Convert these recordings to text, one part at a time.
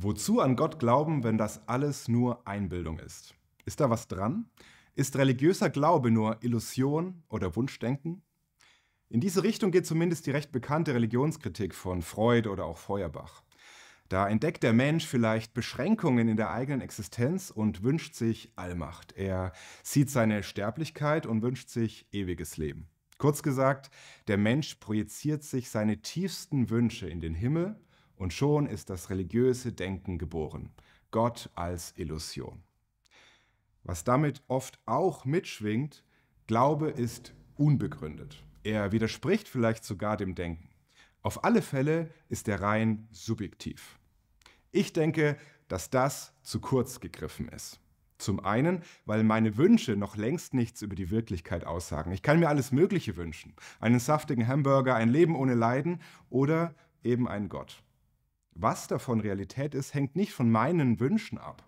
Wozu an Gott glauben, wenn das alles nur Einbildung ist? Ist da was dran? Ist religiöser Glaube nur Illusion oder Wunschdenken? In diese Richtung geht zumindest die recht bekannte Religionskritik von Freud oder auch Feuerbach. Da entdeckt der Mensch vielleicht Beschränkungen in der eigenen Existenz und wünscht sich Allmacht. Er sieht seine Sterblichkeit und wünscht sich ewiges Leben. Kurz gesagt, der Mensch projiziert sich seine tiefsten Wünsche in den Himmel und schon ist das religiöse Denken geboren. Gott als Illusion. Was damit oft auch mitschwingt, Glaube ist unbegründet. Er widerspricht vielleicht sogar dem Denken. Auf alle Fälle ist er rein subjektiv. Ich denke, dass das zu kurz gegriffen ist. Zum einen, weil meine Wünsche noch längst nichts über die Wirklichkeit aussagen. Ich kann mir alles Mögliche wünschen. Einen saftigen Hamburger, ein Leben ohne Leiden oder eben einen Gott. Was davon Realität ist, hängt nicht von meinen Wünschen ab.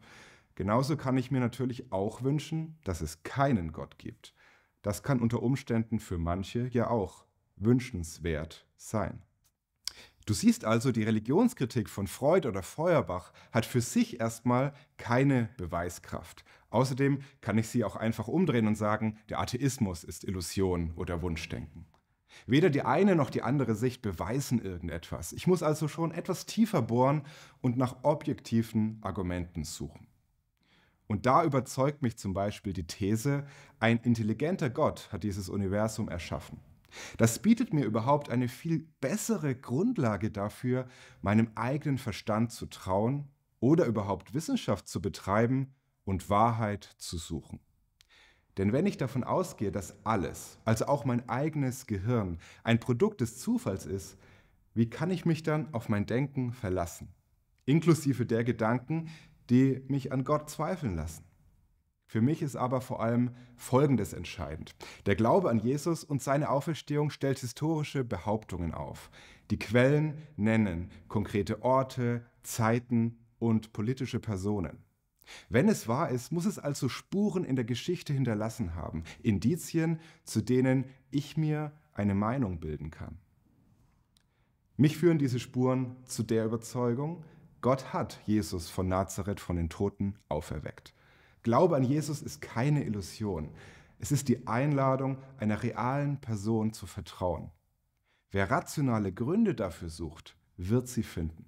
Genauso kann ich mir natürlich auch wünschen, dass es keinen Gott gibt. Das kann unter Umständen für manche ja auch wünschenswert sein. Du siehst also, die Religionskritik von Freud oder Feuerbach hat für sich erstmal keine Beweiskraft. Außerdem kann ich sie auch einfach umdrehen und sagen, der Atheismus ist Illusion oder Wunschdenken. Weder die eine noch die andere Sicht beweisen irgendetwas. Ich muss also schon etwas tiefer bohren und nach objektiven Argumenten suchen. Und da überzeugt mich zum Beispiel die These, ein intelligenter Gott hat dieses Universum erschaffen. Das bietet mir überhaupt eine viel bessere Grundlage dafür, meinem eigenen Verstand zu trauen oder überhaupt Wissenschaft zu betreiben und Wahrheit zu suchen. Denn wenn ich davon ausgehe, dass alles, also auch mein eigenes Gehirn, ein Produkt des Zufalls ist, wie kann ich mich dann auf mein Denken verlassen? Inklusive der Gedanken, die mich an Gott zweifeln lassen. Für mich ist aber vor allem Folgendes entscheidend. Der Glaube an Jesus und seine Auferstehung stellt historische Behauptungen auf. Die Quellen nennen konkrete Orte, Zeiten und politische Personen. Wenn es wahr ist, muss es also Spuren in der Geschichte hinterlassen haben, Indizien, zu denen ich mir eine Meinung bilden kann. Mich führen diese Spuren zu der Überzeugung, Gott hat Jesus von Nazareth von den Toten auferweckt. Glaube an Jesus ist keine Illusion. Es ist die Einladung, einer realen Person zu vertrauen. Wer rationale Gründe dafür sucht, wird sie finden.